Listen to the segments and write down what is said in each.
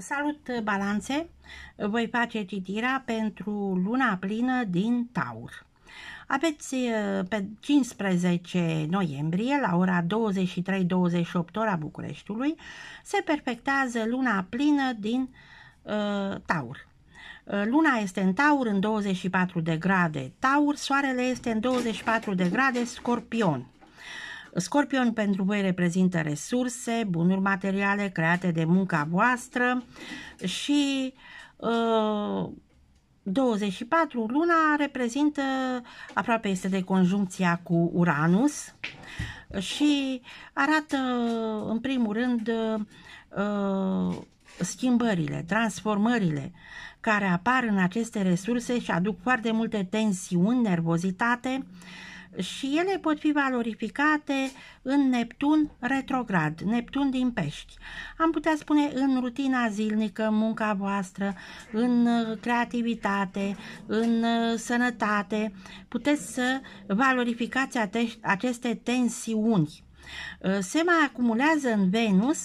Salut balanțe! Voi face citirea pentru luna plină din Taur. Aveți uh, pe 15 noiembrie, la ora 23-28 ora Bucureștiului, se perfectează luna plină din uh, Taur. Uh, luna este în Taur în 24 de grade Taur, soarele este în 24 de grade Scorpion. Scorpion pentru voi reprezintă resurse, bunuri materiale create de munca voastră și uh, 24, luna reprezintă, aproape este de conjuncția cu Uranus și arată în primul rând uh, schimbările, transformările care apar în aceste resurse și aduc foarte multe tensiuni, nervozitate, uh, și ele pot fi valorificate în Neptun retrograd, Neptun din pești. Am putea spune în rutina zilnică, în munca voastră, în uh, creativitate, în uh, sănătate, puteți să valorificați aceste tensiuni uh, se mai acumulează în Venus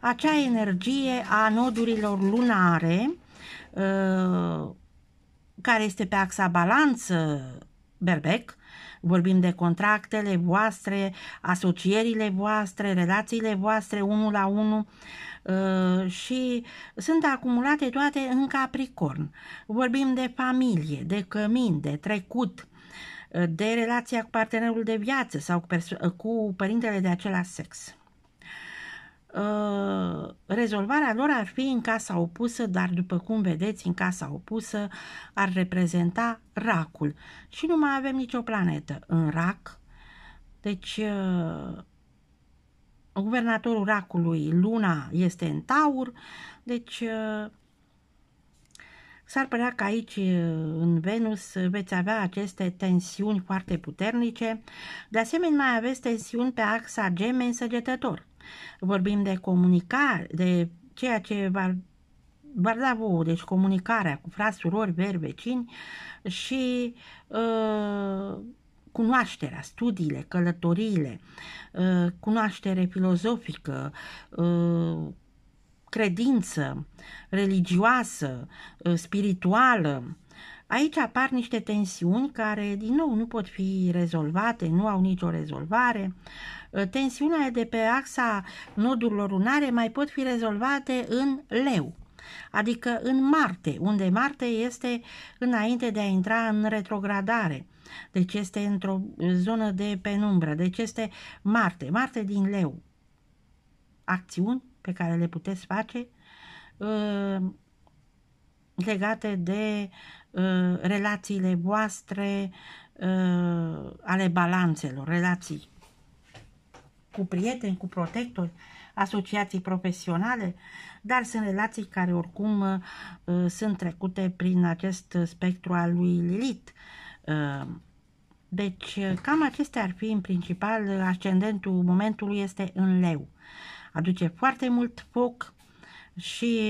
acea energie a nodurilor lunare care este pe axa balanță berbec Vorbim de contractele voastre, asocierile voastre, relațiile voastre unul la unul uh, și sunt acumulate toate în Capricorn. Vorbim de familie, de cămin, de trecut, uh, de relația cu partenerul de viață sau cu, cu părintele de același sex. Uh, rezolvarea lor ar fi în casa opusă, dar după cum vedeți, în casa opusă ar reprezenta racul. Și nu mai avem nicio planetă în rac. Deci, uh, guvernatorul racului, luna, este în taur. Deci, uh, s-ar părea că aici, în Venus, veți avea aceste tensiuni foarte puternice. De asemenea, mai aveți tensiuni pe axa gemeni săgetător vorbim de comunicare, de ceea ce va da vouă, deci comunicarea cu frați, surori, veri, vecini și uh, cunoașterea, studiile, călătoriile, uh, cunoaștere filozofică, uh, credință religioasă, uh, spirituală, Aici apar niște tensiuni care, din nou, nu pot fi rezolvate, nu au nicio rezolvare. Uh, tensiunea de pe axa nodurilor lunare mai pot fi rezolvate în leu, adică în Marte, unde Marte este înainte de a intra în retrogradare. Deci este într-o zonă de penumbră, deci este Marte, Marte din leu. Acțiuni pe care le puteți face uh, legate de uh, relațiile voastre uh, ale balanțelor, relații cu prieteni, cu protectori, asociații profesionale, dar sunt relații care oricum uh, sunt trecute prin acest spectru al lui Lilith. Uh, deci, cam acestea ar fi în principal. Ascendentul momentului este în leu. Aduce foarte mult foc și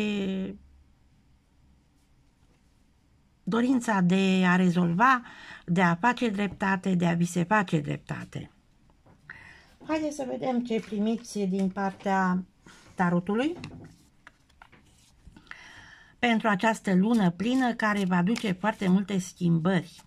dorința de a rezolva, de a face dreptate, de a vi se face dreptate. Haideți să vedem ce primiți din partea tarotului pentru această lună plină care va duce foarte multe schimbări.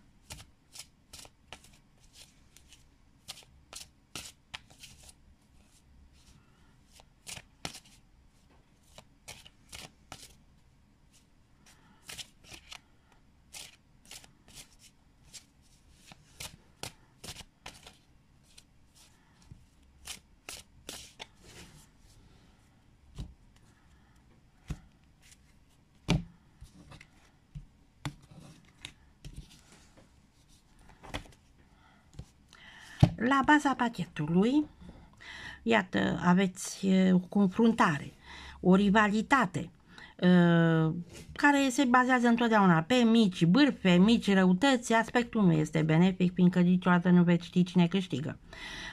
La baza pachetului, iată, aveți o uh, confruntare, o rivalitate, uh, care se bazează întotdeauna pe mici bârfe, mici răutăți, aspectul nu este benefic, fiindcă niciodată nu veți ști cine câștigă.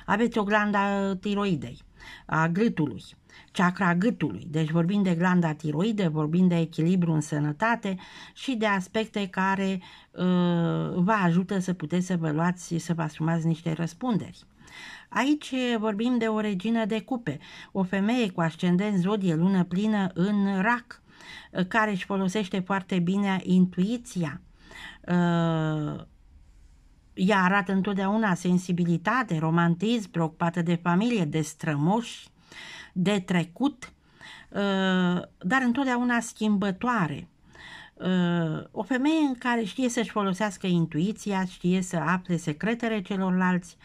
Aveți o glandă tiroidei, a glâtului, Chakra gâtului, deci vorbim de glanda tiroide, vorbim de echilibru în sănătate și de aspecte care uh, vă ajută să puteți să vă luați, să vă asumați niște răspunderi. Aici vorbim de o regină de cupe, o femeie cu ascendent zodie lună plină în rac, uh, care își folosește foarte bine intuiția. Uh, ea arată întotdeauna sensibilitate, romantism, preocupată de familie, de strămoși, de trecut, uh, dar întotdeauna schimbătoare. Uh, o femeie în care știe să-și folosească intuiția, știe să afle secretele celorlalți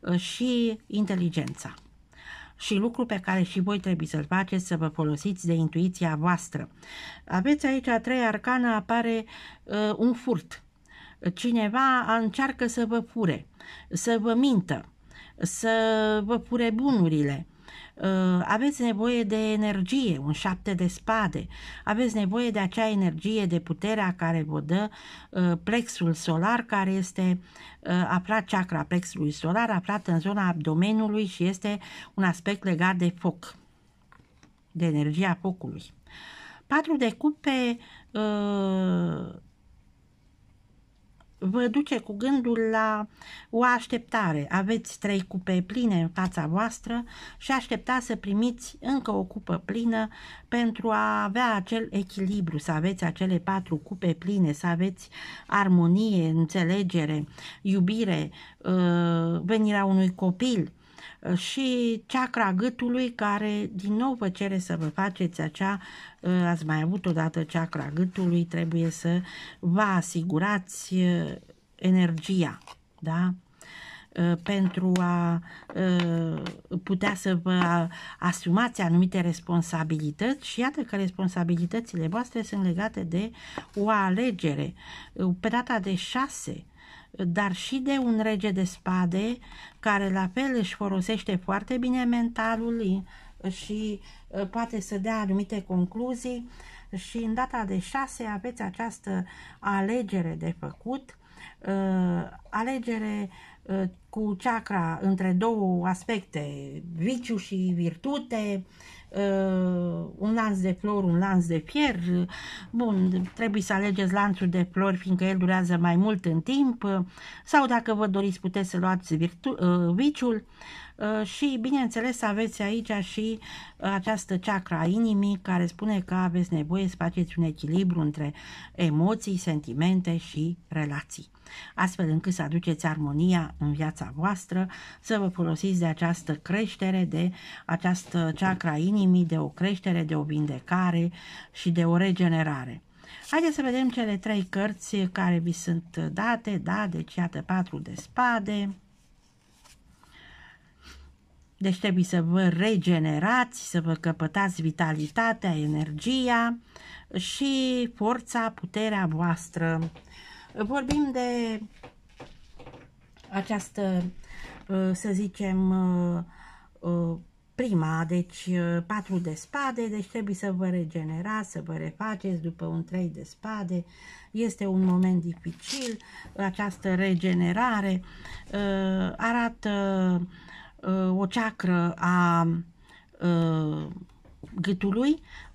uh, și inteligența. Și lucru pe care și voi trebuie să-l faceți, să vă folosiți de intuiția voastră. Aveți aici a treia arcană, apare uh, un furt. Cineva încearcă să vă fure, să vă mintă, să vă fure bunurile, Uh, aveți nevoie de energie, un șapte de spade, aveți nevoie de acea energie, de puterea care vă dă uh, plexul solar, care este uh, aflat chakra plexului solar, aflat în zona abdomenului și este un aspect legat de foc, de energia focului. Patru de cupe vă duce cu gândul la o așteptare. Aveți trei cupe pline în fața voastră și așteptați să primiți încă o cupă plină pentru a avea acel echilibru, să aveți acele patru cupe pline, să aveți armonie, înțelegere, iubire, uh, venirea unui copil, și chakra gâtului care din nou vă cere să vă faceți acea, uh, ați mai avut odată chakra gâtului, trebuie să vă asigurați uh, energia, da? Uh, pentru a putea să vă asumați anumite responsabilități și iată că responsabilitățile voastre sunt legate de o alegere. Pe data de 6 dar și de un rege de spade care la fel își folosește foarte bine mentalul și ă, poate să dea anumite concluzii și în data de 6 aveți această alegere de făcut, ă, alegere ă, cu chakra între două aspecte, viciu și virtute, Uh, un lanț de flori, un lanț de fier. Bun, trebuie să alegeți lanțul de flori, fiindcă el durează mai mult în timp. Sau dacă vă doriți, puteți să luați virtu- uh, viciul. Uh, și, bineînțeles, aveți aici și această chakra a inimii care spune că aveți nevoie să faceți un echilibru între emoții, sentimente și relații astfel încât să aduceți armonia în viața voastră, să vă folosiți de această creștere, de această chakra inimii, de o creștere, de o vindecare și de o regenerare. Haideți să vedem cele trei cărți care vi sunt date, da, deci iată patru de spade, deci trebuie să vă regenerați, să vă căpătați vitalitatea, energia și forța, puterea voastră. Vorbim de această, uh, să zicem, uh, uh, prima, deci patru de spade, deci trebuie să vă regenerați, să vă refaceți după un trei de spade. Este un moment dificil, această regenerare arată o ceacră a gâtului,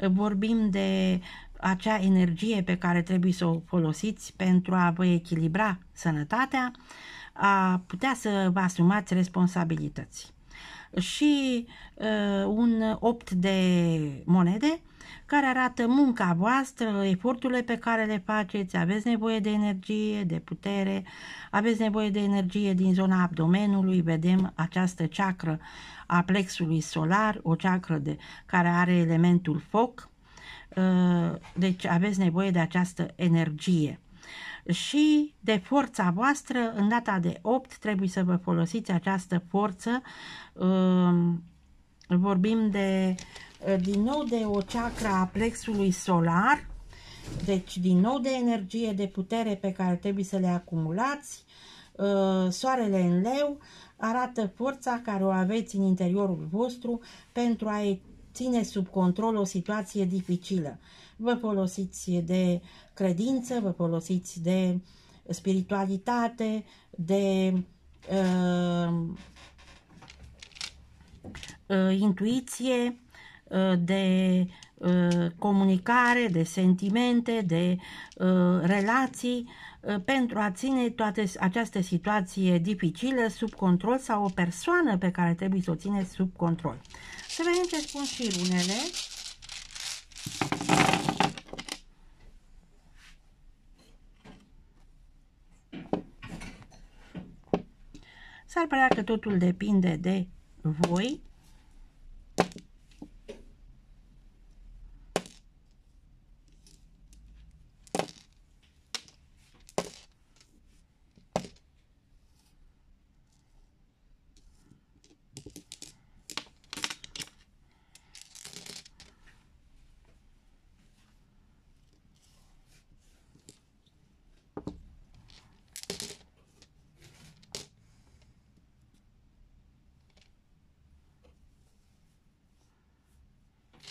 vorbim de acea energie pe care trebuie să o folosiți pentru a vă echilibra sănătatea, a putea să vă asumați responsabilități. Și uh, un opt de monede care arată munca voastră, eforturile pe care le faceți, aveți nevoie de energie, de putere, aveți nevoie de energie din zona abdomenului, vedem această ceacră a plexului solar, o ceacră de, care are elementul foc, Uh, deci aveți nevoie de această energie și de forța voastră în data de 8 trebuie să vă folosiți această forță um, vorbim de uh, din nou de o chakra a plexului solar deci din nou de energie, de putere pe care trebuie să le acumulați uh, soarele în leu arată forța care o aveți în interiorul vostru pentru a ține sub control o situație dificilă. Vă folosiți de credință, vă folosiți de spiritualitate, de uh, uh, intuiție, uh, de uh, comunicare, de sentimente, de uh, relații, uh, pentru a ține toate această situație dificilă sub control sau o persoană pe care trebuie să o țineți sub control. Și înainte spun și runele. S-ar părea că totul depinde de voi,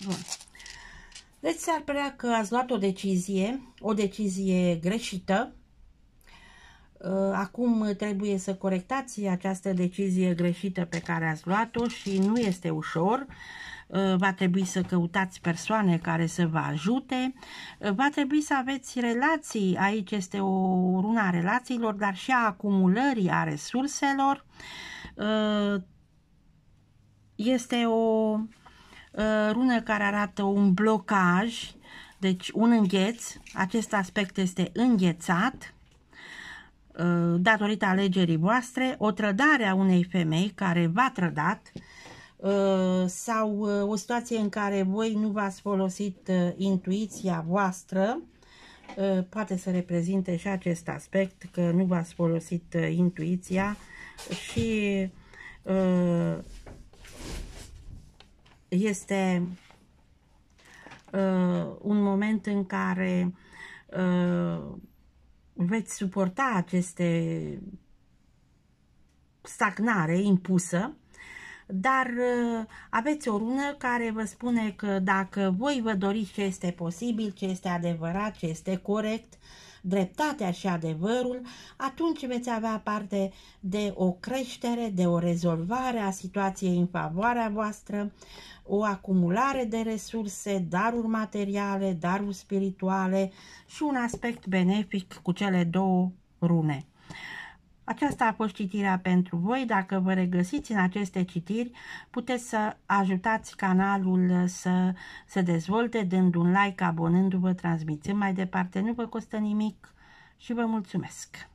Bun. Deci s-ar părea că ați luat o decizie, o decizie greșită. Uh, acum trebuie să corectați această decizie greșită pe care ați luat-o și nu este ușor. Uh, va trebui să căutați persoane care să vă ajute. Uh, va trebui să aveți relații. Aici este o runa relațiilor, dar și a acumulării a resurselor. Este o Eh, rune care arată un blocaj, deci un îngheț, acest aspect este înghețat, eh, datorită alegerii voastre, o trădare a unei femei care v-a trădat eh, sau o situație în care voi nu v-ați folosit intuiția voastră, poate să reprezinte și acest aspect, că nu v-ați folosit intuiția și este uh, un moment în care uh, veți suporta aceste stagnare impusă, dar uh, aveți o rună care vă spune că dacă voi vă doriți ce este posibil, ce este adevărat, ce este corect, uh, dreptatea și adevărul, atunci veți avea parte de o creștere, de o rezolvare a situației în favoarea voastră, o acumulare de resurse, daruri materiale, daruri spirituale și un aspect benefic cu cele două rune. Aceasta a fost citirea pentru voi. Dacă vă regăsiți în aceste citiri, puteți să ajutați canalul să se dezvolte dând un like, abonându-vă, transmițând mai departe. Nu vă costă nimic și vă mulțumesc!